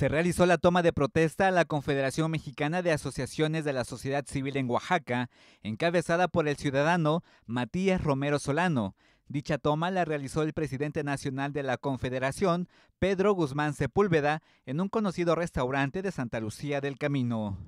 se realizó la toma de protesta a la Confederación Mexicana de Asociaciones de la Sociedad Civil en Oaxaca, encabezada por el ciudadano Matías Romero Solano. Dicha toma la realizó el presidente nacional de la Confederación, Pedro Guzmán Sepúlveda, en un conocido restaurante de Santa Lucía del Camino.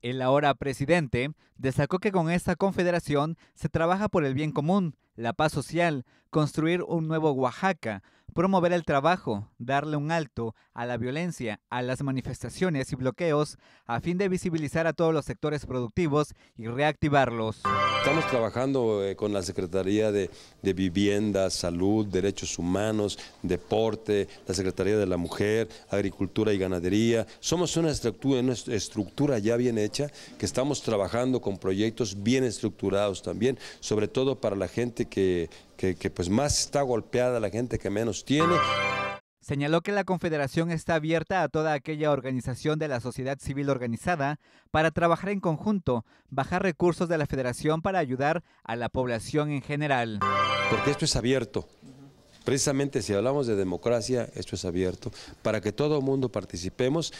El ahora presidente destacó que con esta confederación se trabaja por el bien común, la paz social, construir un nuevo Oaxaca, promover el trabajo, darle un alto a la violencia, a las manifestaciones y bloqueos, a fin de visibilizar a todos los sectores productivos y reactivarlos. Estamos trabajando eh, con la Secretaría de, Vivienda, Salud, Derechos Humanos, Deporte, la Secretaría de la Mujer, Agricultura y Ganadería. Somos una estructura ya bien hecha que estamos trabajando con proyectos bien estructurados también, sobre todo para la gente que, que, pues más está golpeada la gente que menos tiene. Señaló que la Confederación está abierta a toda aquella organización de la sociedad civil organizada para trabajar en conjunto, bajar recursos de la Federación para ayudar a la población en general. Porque esto es abierto. Precisamente si hablamos de democracia, esto es abierto, para que todo el mundo participemos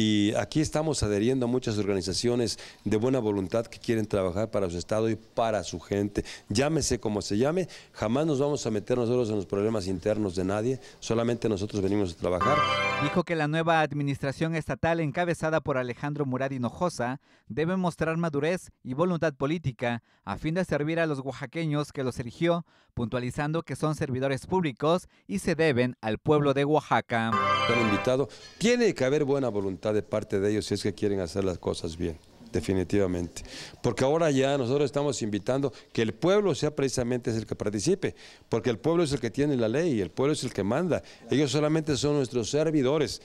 y aquí estamos adheriendo a muchas organizaciones de buena voluntad que quieren trabajar para su Estado y para su gente. Llámese como se llame, jamás nos vamos a meter nosotros en los problemas internos de nadie, solamente nosotros venimos a trabajar. Dijo que la nueva administración estatal encabezada por Alejandro Murad Hinojosa debe mostrar madurez y voluntad política a fin de servir a los oaxaqueños que los eligió puntualizando que son servidores públicos y se deben al pueblo de Oaxaca. El invitado, tiene que haber buena voluntad de parte de ellos si es que quieren hacer las cosas bien definitivamente. Porque ahora ya nosotros estamos invitando que el pueblo sea precisamente el que participe, porque el pueblo es el que tiene la ley, el pueblo es el que manda, ellos solamente son nuestros servidores.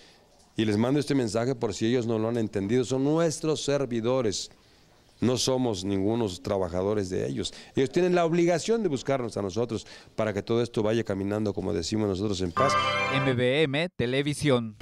Y les mando este mensaje por si ellos no lo han entendido, son nuestros servidores. No somos ningunos trabajadores de ellos. Ellos tienen la obligación de buscarnos a nosotros para que todo esto vaya caminando, como decimos nosotros, en paz. MBM Televisión.